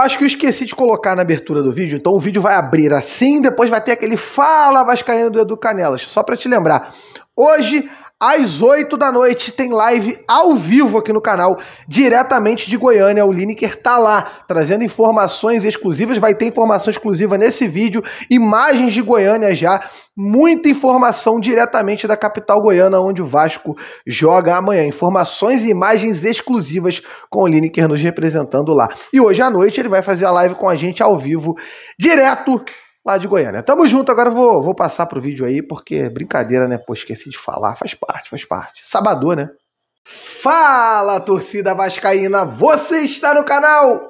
acho que eu esqueci de colocar na abertura do vídeo, então o vídeo vai abrir assim, depois vai ter aquele Fala Vascaíno do Edu Canelas. Só para te lembrar, hoje às 8 da noite tem live ao vivo aqui no canal, diretamente de Goiânia. O Lineker tá lá, trazendo informações exclusivas. Vai ter informação exclusiva nesse vídeo, imagens de Goiânia já, muita informação diretamente da capital goiana, onde o Vasco joga amanhã. Informações e imagens exclusivas com o Lineker nos representando lá. E hoje à noite ele vai fazer a live com a gente ao vivo, direto lá de Goiânia. Tamo junto, agora vou, vou passar pro vídeo aí, porque é brincadeira, né? Pô, esqueci de falar, faz parte, faz parte. Sabadô, né? Fala, torcida vascaína! Você está no canal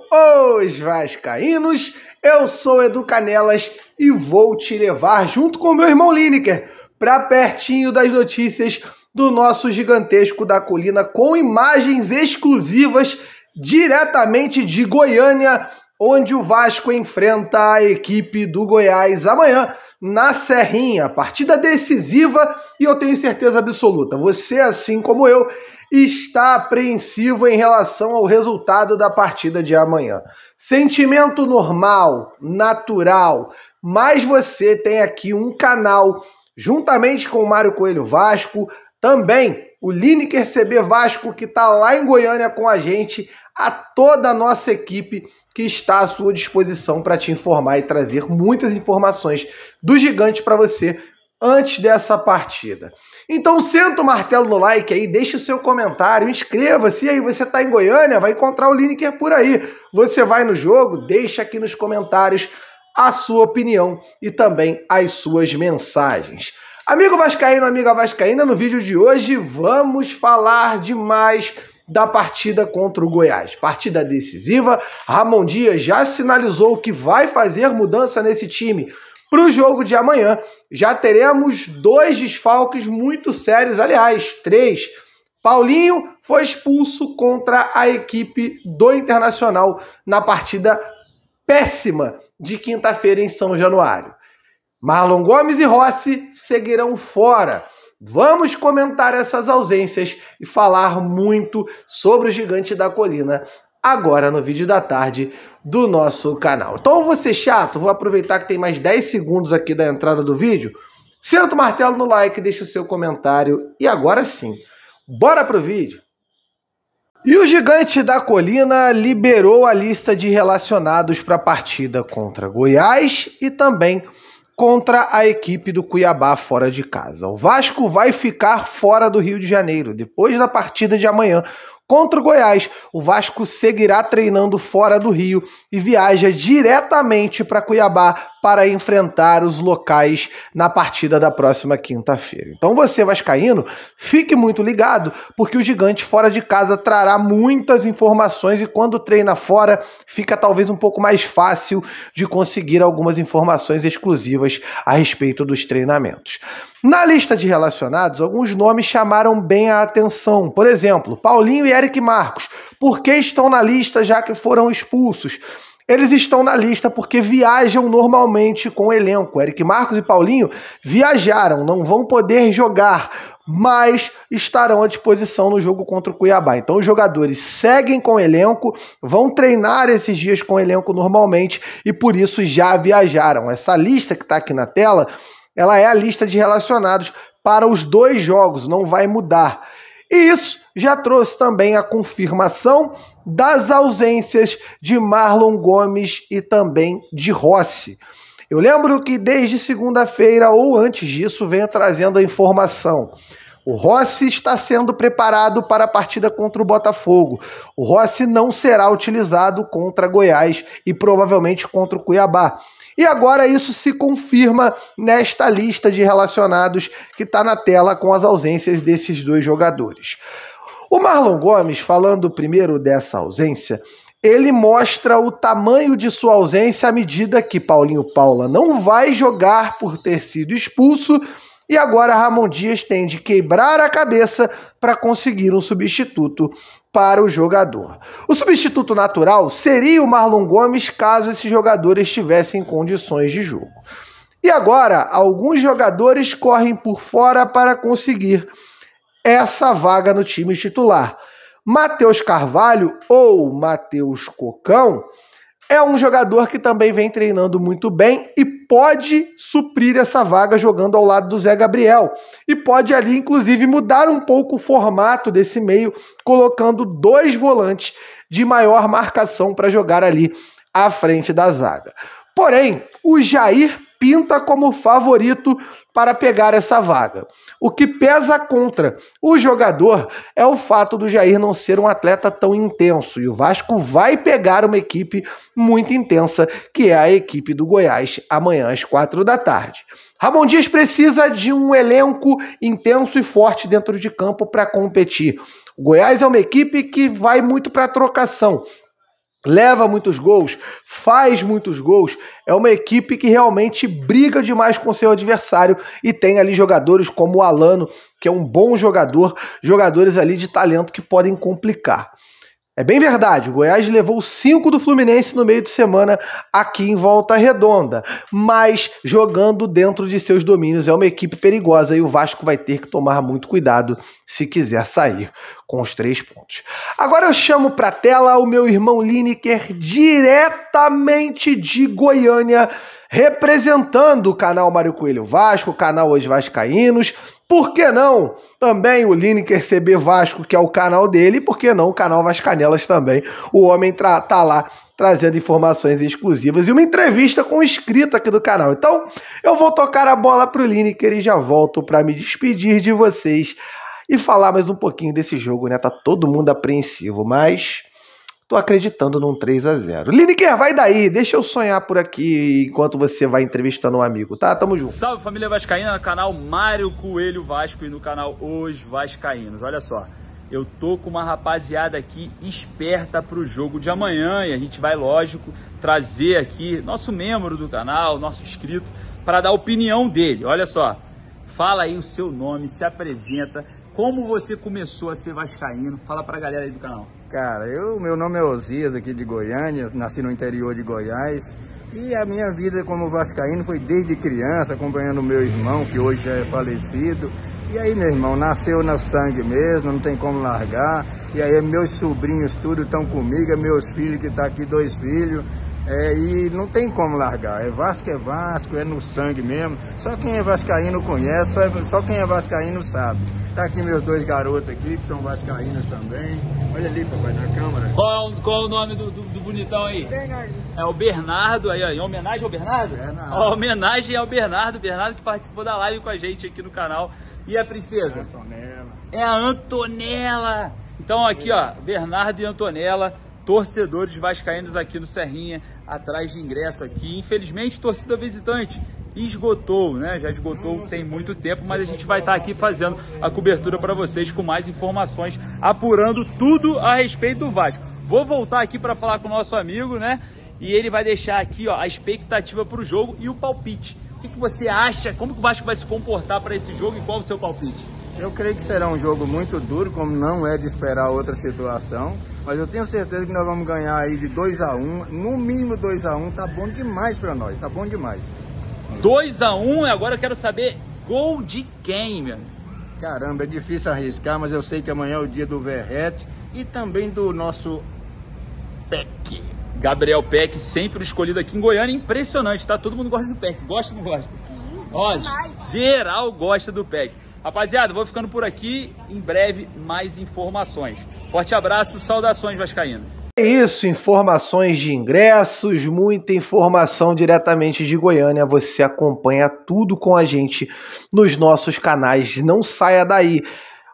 Os Vascaínos. Eu sou Edu Canelas e vou te levar junto com meu irmão Lineker para pertinho das notícias do nosso gigantesco da colina com imagens exclusivas diretamente de Goiânia onde o Vasco enfrenta a equipe do Goiás amanhã na Serrinha. Partida decisiva e eu tenho certeza absoluta. Você, assim como eu, está apreensivo em relação ao resultado da partida de amanhã. Sentimento normal, natural, mas você tem aqui um canal juntamente com o Mário Coelho Vasco, também o Lineker CB Vasco que está lá em Goiânia com a gente a toda a nossa equipe que está à sua disposição para te informar e trazer muitas informações do gigante para você antes dessa partida. Então senta o martelo no like aí, deixa o seu comentário, inscreva-se aí, você está em Goiânia, vai encontrar o Lineker por aí. Você vai no jogo, deixa aqui nos comentários a sua opinião e também as suas mensagens. Amigo vascaíno, amiga vascaína, no vídeo de hoje vamos falar de mais da partida contra o Goiás. Partida decisiva. Ramon Dias já sinalizou que vai fazer mudança nesse time. Para o jogo de amanhã, já teremos dois desfalques muito sérios aliás, três. Paulinho foi expulso contra a equipe do Internacional na partida péssima de quinta-feira em São Januário. Marlon Gomes e Rossi seguirão fora. Vamos comentar essas ausências e falar muito sobre o gigante da colina agora no vídeo da tarde do nosso canal. Então vou ser é chato, vou aproveitar que tem mais 10 segundos aqui da entrada do vídeo. Senta o martelo no like, deixa o seu comentário e agora sim, bora pro vídeo! E o gigante da colina liberou a lista de relacionados para a partida contra Goiás e também contra a equipe do Cuiabá fora de casa. O Vasco vai ficar fora do Rio de Janeiro depois da partida de amanhã contra o Goiás. O Vasco seguirá treinando fora do Rio e viaja diretamente para Cuiabá para enfrentar os locais na partida da próxima quinta-feira. Então você, Vascaíno, fique muito ligado, porque o gigante fora de casa trará muitas informações e quando treina fora, fica talvez um pouco mais fácil de conseguir algumas informações exclusivas a respeito dos treinamentos. Na lista de relacionados, alguns nomes chamaram bem a atenção. Por exemplo, Paulinho e Eric Marcos. Por que estão na lista já que foram expulsos? Eles estão na lista porque viajam normalmente com o elenco. Eric Marcos e Paulinho viajaram, não vão poder jogar, mas estarão à disposição no jogo contra o Cuiabá. Então os jogadores seguem com o elenco, vão treinar esses dias com o elenco normalmente e por isso já viajaram. Essa lista que está aqui na tela, ela é a lista de relacionados para os dois jogos, não vai mudar. E isso já trouxe também a confirmação das ausências de Marlon Gomes e também de Rossi. Eu lembro que desde segunda-feira ou antes disso venho trazendo a informação. O Rossi está sendo preparado para a partida contra o Botafogo. O Rossi não será utilizado contra Goiás e provavelmente contra o Cuiabá. E agora isso se confirma nesta lista de relacionados que está na tela com as ausências desses dois jogadores. O Marlon Gomes, falando primeiro dessa ausência, ele mostra o tamanho de sua ausência à medida que Paulinho Paula não vai jogar por ter sido expulso e agora Ramon Dias tem de quebrar a cabeça para conseguir um substituto para o jogador. O substituto natural seria o Marlon Gomes caso esse jogador estivesse em condições de jogo. E agora, alguns jogadores correm por fora para conseguir essa vaga no time titular. Matheus Carvalho ou Matheus Cocão é um jogador que também vem treinando muito bem e pode suprir essa vaga jogando ao lado do Zé Gabriel. E pode ali, inclusive, mudar um pouco o formato desse meio, colocando dois volantes de maior marcação para jogar ali à frente da zaga. Porém, o Jair pinta como favorito para pegar essa vaga. O que pesa contra o jogador é o fato do Jair não ser um atleta tão intenso e o Vasco vai pegar uma equipe muito intensa, que é a equipe do Goiás, amanhã às quatro da tarde. Ramon Dias precisa de um elenco intenso e forte dentro de campo para competir. O Goiás é uma equipe que vai muito para a trocação, leva muitos gols, faz muitos gols, é uma equipe que realmente briga demais com seu adversário e tem ali jogadores como o Alano, que é um bom jogador, jogadores ali de talento que podem complicar. É bem verdade, o Goiás levou cinco do Fluminense no meio de semana aqui em Volta Redonda, mas jogando dentro de seus domínios é uma equipe perigosa e o Vasco vai ter que tomar muito cuidado se quiser sair com os três pontos. Agora eu chamo para tela o meu irmão Lineker diretamente de Goiânia, representando o canal Mário Coelho Vasco, o canal Os Vascaínos, por que não? Também o Lineker CB Vasco, que é o canal dele, e por que não o canal Vascanelas também. O homem tá, tá lá trazendo informações exclusivas e uma entrevista com o um inscrito aqui do canal. Então, eu vou tocar a bola pro Lineker e já volto para me despedir de vocês e falar mais um pouquinho desse jogo, né? Tá todo mundo apreensivo, mas Tô acreditando num 3 a 0 Lineker, vai daí, deixa eu sonhar por aqui enquanto você vai entrevistando um amigo, tá? Tamo junto. Salve família Vascaína, no canal Mário Coelho Vasco e no canal Os Vascaínos. Olha só, eu tô com uma rapaziada aqui esperta pro jogo de amanhã e a gente vai, lógico, trazer aqui nosso membro do canal, nosso inscrito, para dar a opinião dele. Olha só, fala aí o seu nome, se apresenta como você começou a ser vascaíno. Fala pra galera aí do canal. Cara, eu, meu nome é Osias, aqui de Goiânia, nasci no interior de Goiás. E a minha vida como vascaíno foi desde criança, acompanhando meu irmão, que hoje é falecido. E aí, meu irmão, nasceu no sangue mesmo, não tem como largar. E aí, meus sobrinhos tudo estão comigo, é meus filhos que estão tá aqui, dois filhos. É, e não tem como largar. É Vasco, é Vasco, é no sangue mesmo. Só quem é vascaíno conhece, só, só quem é vascaíno sabe. Tá aqui meus dois garotos aqui, que são vascaínos também. Olha ali, papai, na câmera. Qual, é qual é o nome do, do, do bonitão aí? Bernardo. É o Bernardo aí, ó. Em homenagem ao Bernardo? Bernardo. Ó, homenagem ao Bernardo, Bernardo que participou da live com a gente aqui no canal. E a princesa? É a Antonella. É a Antonella. Então aqui, ó, Bernardo e Antonella torcedores vascaínos aqui no Serrinha, atrás de ingresso aqui. Infelizmente, torcida visitante esgotou, né? Já esgotou tem muito tempo, mas a gente vai estar aqui fazendo a cobertura para vocês com mais informações, apurando tudo a respeito do Vasco. Vou voltar aqui para falar com o nosso amigo, né? E ele vai deixar aqui ó, a expectativa para o jogo e o palpite. O que, que você acha? Como que o Vasco vai se comportar para esse jogo e qual o seu palpite? Eu creio que será um jogo muito duro, como não é de esperar outra situação. Mas eu tenho certeza que nós vamos ganhar aí de 2 a 1 um, no mínimo 2 a 1 um, tá bom demais para nós, tá bom demais. 2 a 1 um, agora eu quero saber gol de quem, meu? Caramba, é difícil arriscar, mas eu sei que amanhã é o dia do Verrete e também do nosso Peck. Gabriel Peck, sempre escolhido aqui em Goiânia, impressionante, tá? Todo mundo gosta do Peck, gosta ou não gosta? Ó, geral gosta do Peck. Rapaziada, vou ficando por aqui, em breve mais informações. Forte abraço, saudações Vascaíno. É isso, informações de ingressos, muita informação diretamente de Goiânia. Você acompanha tudo com a gente nos nossos canais. Não saia daí.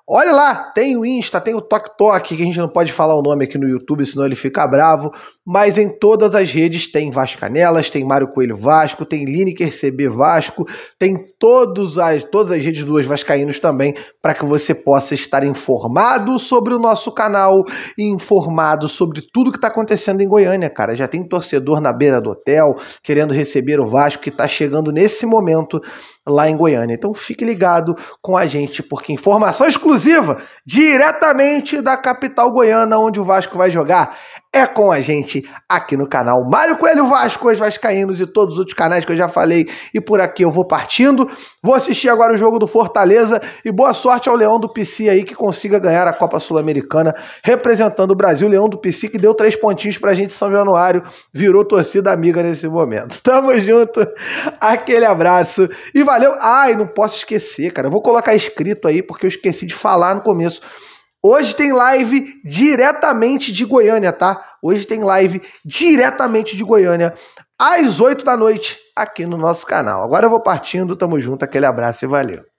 Olha lá, tem o Insta, tem o Tok Tok, que a gente não pode falar o nome aqui no YouTube, senão ele fica bravo mas em todas as redes tem Vascanelas, tem Mário Coelho Vasco, tem Lineker CB Vasco, tem todos as, todas as redes dos Vascaínos também, para que você possa estar informado sobre o nosso canal, informado sobre tudo que está acontecendo em Goiânia, cara. Já tem torcedor na beira do hotel querendo receber o Vasco que está chegando nesse momento lá em Goiânia. Então fique ligado com a gente, porque informação exclusiva diretamente da capital goiana, onde o Vasco vai jogar é com a gente aqui no canal Mário Coelho Vasco, os Vascaínos e todos os outros canais que eu já falei. E por aqui eu vou partindo. Vou assistir agora o jogo do Fortaleza e boa sorte ao Leão do PC aí que consiga ganhar a Copa Sul-Americana representando o Brasil. Leão do PC que deu três pontinhos pra gente em São Januário, virou torcida amiga nesse momento. Tamo junto, aquele abraço e valeu. Ai, não posso esquecer, cara. vou colocar escrito aí porque eu esqueci de falar no começo Hoje tem live diretamente de Goiânia, tá? Hoje tem live diretamente de Goiânia, às 8 da noite, aqui no nosso canal. Agora eu vou partindo, tamo junto, aquele abraço e valeu.